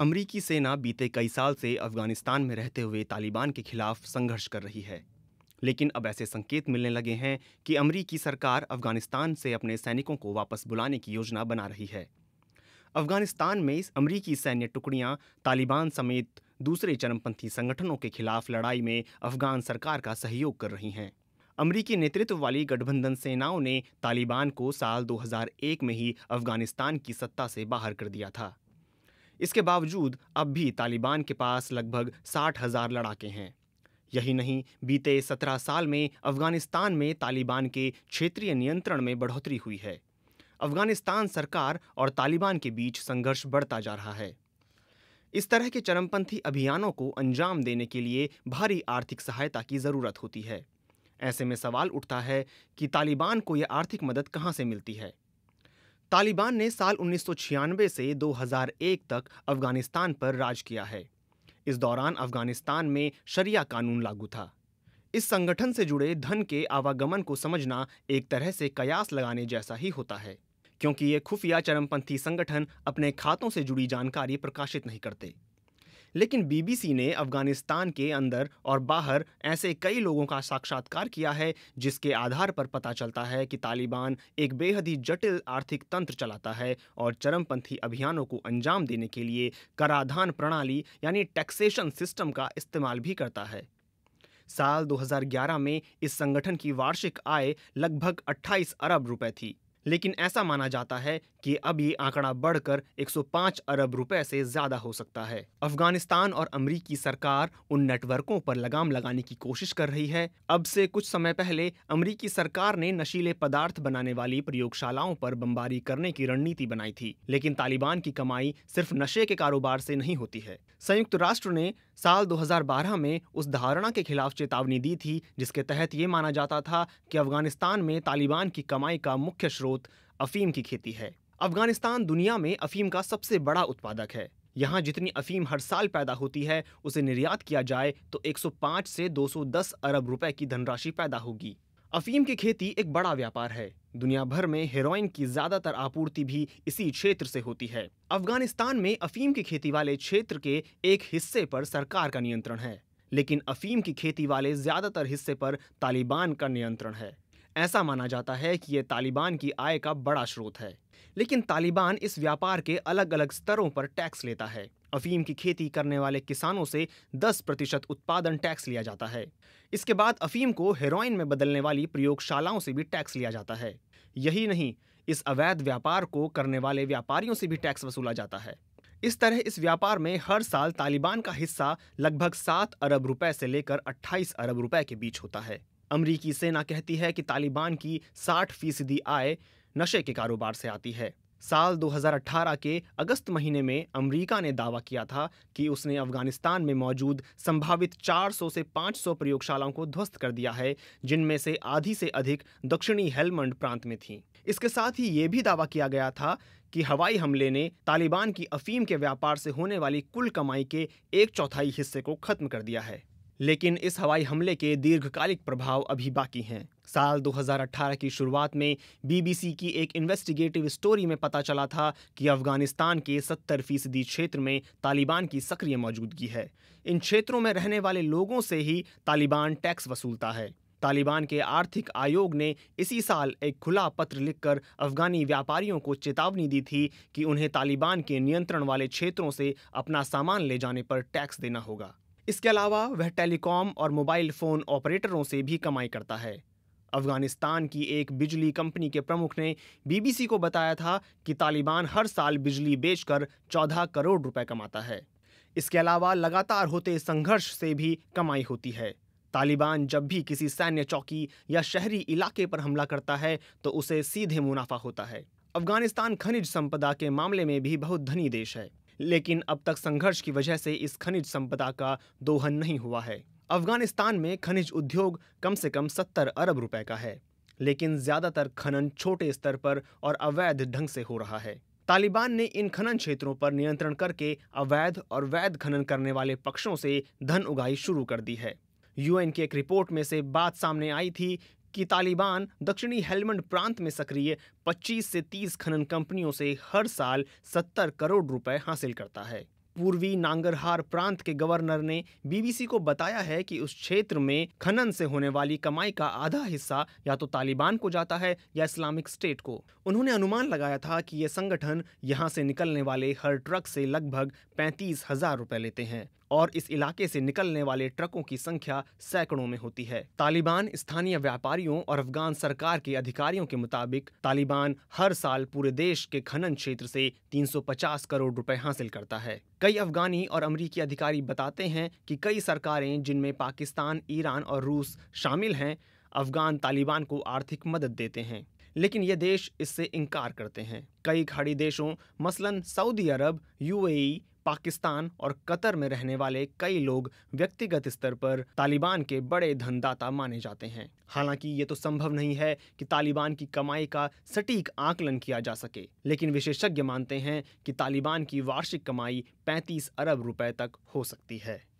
अमरीकी सेना बीते कई साल से अफगानिस्तान में रहते हुए तालिबान के खिलाफ संघर्ष कर रही है लेकिन अब ऐसे संकेत मिलने लगे हैं कि अमरीकी सरकार अफगानिस्तान से अपने सैनिकों को वापस बुलाने की योजना बना रही है अफगानिस्तान में इस अमरीकी सैन्य टुकड़ियां तालिबान समेत दूसरे चरमपंथी संगठनों के खिलाफ लड़ाई में अफगान सरकार का सहयोग कर रही हैं अमरीकी नेतृत्व वाली गठबंधन सेनाओं ने तालिबान को साल 2001 में ही अफगानिस्तान की सत्ता से बाहर कर दिया था इसके बावजूद अब भी तालिबान के पास लगभग साठ हजार लड़ाके हैं यही नहीं बीते सत्रह साल में अफगानिस्तान में तालिबान के क्षेत्रीय नियंत्रण में बढ़ोतरी हुई है अफगानिस्तान सरकार और तालिबान के बीच संघर्ष बढ़ता जा रहा है इस तरह के चरमपंथी अभियानों को अंजाम देने के लिए भारी आर्थिक सहायता की ज़रूरत होती है ऐसे में सवाल उठता है कि तालिबान को यह आर्थिक मदद कहाँ से मिलती है तालिबान ने साल 1996 से 2001 तक अफगानिस्तान पर राज किया है इस दौरान अफगानिस्तान में शरिया कानून लागू था इस संगठन से जुड़े धन के आवागमन को समझना एक तरह से कयास लगाने जैसा ही होता है क्योंकि ये खुफिया चरमपंथी संगठन अपने खातों से जुड़ी जानकारी प्रकाशित नहीं करते लेकिन बीबीसी ने अफगानिस्तान के अंदर और बाहर ऐसे कई लोगों का साक्षात्कार किया है जिसके आधार पर पता चलता है कि तालिबान एक बेहद ही जटिल आर्थिक तंत्र चलाता है और चरमपंथी अभियानों को अंजाम देने के लिए कराधान प्रणाली यानी टैक्सेशन सिस्टम का इस्तेमाल भी करता है साल 2011 में इस संगठन की वार्षिक आय लगभग 28 अरब रुपए थी लेकिन ऐसा माना जाता है कि अब ये आंकड़ा बढ़कर 105 अरब रुपए से ज्यादा हो सकता है अफगानिस्तान और अमरीकी सरकार उन नेटवर्कों पर लगाम लगाने की कोशिश कर रही है अब से कुछ समय पहले अमरीकी सरकार ने नशीले पदार्थ बनाने वाली प्रयोगशालाओं पर बमबारी करने की रणनीति बनाई थी लेकिन तालिबान की कमाई सिर्फ नशे के कारोबार से नहीं होती है संयुक्त राष्ट्र ने साल 2012 में उस धारणा के खिलाफ चेतावनी दी थी जिसके तहत ये माना जाता था कि अफगानिस्तान में तालिबान की कमाई का मुख्य स्रोत अफीम की खेती है अफगानिस्तान दुनिया में अफीम का सबसे बड़ा उत्पादक है यहाँ जितनी अफीम हर साल पैदा होती है उसे निर्यात किया जाए तो 105 से 210 अरब रुपए की धनराशि पैदा होगी अफीम की खेती एक बड़ा व्यापार है दुनिया भर में हेरोइन की ज्यादातर आपूर्ति भी इसी क्षेत्र से होती है अफगानिस्तान में अफीम की खेती वाले क्षेत्र के एक हिस्से पर सरकार का नियंत्रण है लेकिन अफीम की खेती वाले ज्यादातर हिस्से पर तालिबान का नियंत्रण है ऐसा माना जाता है कि ये तालिबान की आय का बड़ा स्रोत है लेकिन तालिबान इस व्यापार के अलग अलग स्तरों पर टैक्स लेता है अफीम की खेती करने वाले किसानों से 10 प्रतिशत उत्पादन टैक्स लिया जाता है इसके बाद अफीम को हेरोइन में बदलने वाली प्रयोगशालाओं से भी टैक्स लिया जाता है यही नहीं इस अवैध व्यापार को करने वाले व्यापारियों से भी टैक्स वसूला जाता है इस तरह इस व्यापार में हर साल तालिबान का हिस्सा लगभग सात अरब रुपए से लेकर अट्ठाईस अरब रुपए के बीच होता है अमरीकी सेना कहती है कि तालिबान की साठ फीसदी आय नशे के कारोबार से आती है साल 2018 के अगस्त महीने में अमेरिका ने दावा किया था कि उसने अफगानिस्तान में मौजूद संभावित 400 से 500 प्रयोगशालाओं को ध्वस्त कर दिया है जिनमें से आधी से अधिक दक्षिणी हेलमंड प्रांत में थीं। इसके साथ ही ये भी दावा किया गया था कि हवाई हमले ने तालिबान की अफीम के व्यापार से होने वाली कुल कमाई के एक चौथाई हिस्से को खत्म कर दिया है लेकिन इस हवाई हमले के दीर्घकालिक प्रभाव अभी बाकी हैं साल 2018 की शुरुआत में बीबीसी की एक इन्वेस्टिगेटिव स्टोरी में पता चला था कि अफगानिस्तान के 70 फीसदी क्षेत्र में तालिबान की सक्रिय मौजूदगी है इन क्षेत्रों में रहने वाले लोगों से ही तालिबान टैक्स वसूलता है तालिबान के आर्थिक आयोग ने इसी साल एक खुला पत्र लिखकर अफगानी व्यापारियों को चेतावनी दी थी कि उन्हें तालिबान के नियंत्रण वाले क्षेत्रों से अपना सामान ले जाने पर टैक्स देना होगा इसके अलावा वह टेलीकॉम और मोबाइल फ़ोन ऑपरेटरों से भी कमाई करता है अफगानिस्तान की एक बिजली कंपनी के प्रमुख ने बीबीसी को बताया था कि तालिबान हर साल बिजली बेचकर 14 करोड़ रुपए कमाता है इसके अलावा लगातार होते संघर्ष से भी कमाई होती है तालिबान जब भी किसी सैन्य चौकी या शहरी इलाके पर हमला करता है तो उसे सीधे मुनाफा होता है अफगानिस्तान खनिज संपदा के मामले में भी बहुत धनी देश है लेकिन अब तक संघर्ष की वजह से इस खनिज संपदा का दोहन नहीं हुआ है अफगानिस्तान में खनिज उद्योग कम से कम सत्तर अरब रुपए का है लेकिन ज़्यादातर खनन छोटे स्तर पर और अवैध ढंग से हो रहा है तालिबान ने इन खनन क्षेत्रों पर नियंत्रण करके अवैध और वैध खनन करने वाले पक्षों से धन उगाही शुरू कर दी है यूएन की एक रिपोर्ट में से बात सामने आई थी कि तालिबान दक्षिणी हेलमंड प्रांत में सक्रिय 25 से 30 खनन कंपनियों से हर साल 70 करोड़ रुपए हासिल करता है पूर्वी नांगरहार प्रांत के गवर्नर ने बीबीसी को बताया है कि उस क्षेत्र में खनन से होने वाली कमाई का आधा हिस्सा या तो तालिबान को जाता है या इस्लामिक स्टेट को उन्होंने अनुमान लगाया था कि ये संगठन यहाँ से निकलने वाले हर ट्रक से लगभग पैंतीस हजार रुपए लेते हैं और इस इलाके से निकलने वाले ट्रकों की संख्या सैकड़ों में होती है तालिबान स्थानीय व्यापारियों और अफगान सरकार के अधिकारियों के मुताबिक तालिबान हर साल पूरे देश के खनन क्षेत्र से 350 करोड़ रुपए हासिल करता है कई अफगानी और अमरीकी अधिकारी बताते हैं कि कई सरकारें जिनमें पाकिस्तान ईरान और रूस शामिल हैं अफगान तालिबान को आर्थिक मदद देते हैं लेकिन ये देश इससे इनकार करते हैं कई खाड़ी देशों मसलन सऊदी अरब यूएई पाकिस्तान और कतर में रहने वाले कई लोग व्यक्तिगत स्तर पर तालिबान के बड़े धनदाता माने जाते हैं हालांकि ये तो संभव नहीं है कि तालिबान की कमाई का सटीक आकलन किया जा सके लेकिन विशेषज्ञ मानते हैं कि तालिबान की वार्षिक कमाई 35 अरब रुपए तक हो सकती है